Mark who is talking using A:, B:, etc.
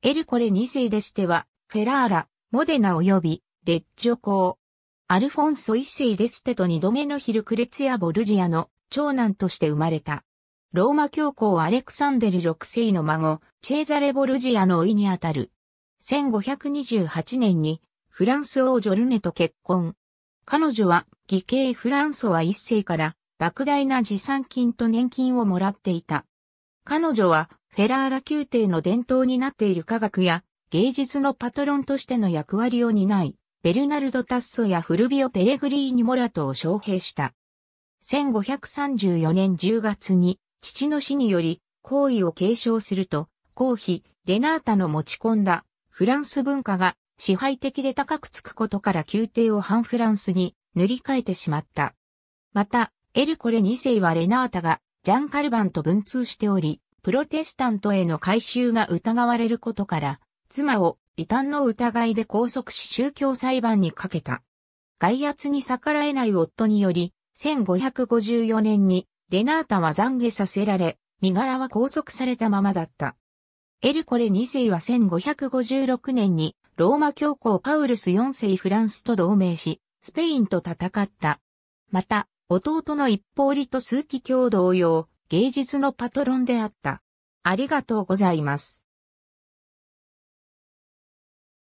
A: エルコレ2世でしては、フェラーラ、モデナ及び、レッジョ公。アルフォンソ1世デステと2度目のヒルクレツヤ・ボルジアの長男として生まれた。ローマ教皇アレクサンデル6世の孫、チェーザレ・ボルジアの甥にあたる。1528年にフランス王ジョルネと結婚。彼女は義兄フランソワ1世から莫大な持参金と年金をもらっていた。彼女はフェラーラ宮廷の伝統になっている科学や芸術のパトロンとしての役割を担い、ベルナルド・タッソやフルビオ・ペレグリーニ・モラトを招聘した。1534年10月に父の死により皇位を継承すると、皇妃、レナータの持ち込んだフランス文化が支配的で高くつくことから宮廷を反フランスに塗り替えてしまった。また、エルコレ2世はレナータがジャン・カルバンと文通しており、プロテスタントへの改宗が疑われることから、妻を異端の疑いで拘束し宗教裁判にかけた。外圧に逆らえない夫により、1554年にレナータは懺悔させられ、身柄は拘束されたままだった。エルコレ2世は1556年にローマ教皇パウルス4世フランスと同盟し、スペインと戦った。また、弟の一方利と数奇教同様、芸術のパトロンであった。ありがとうございます。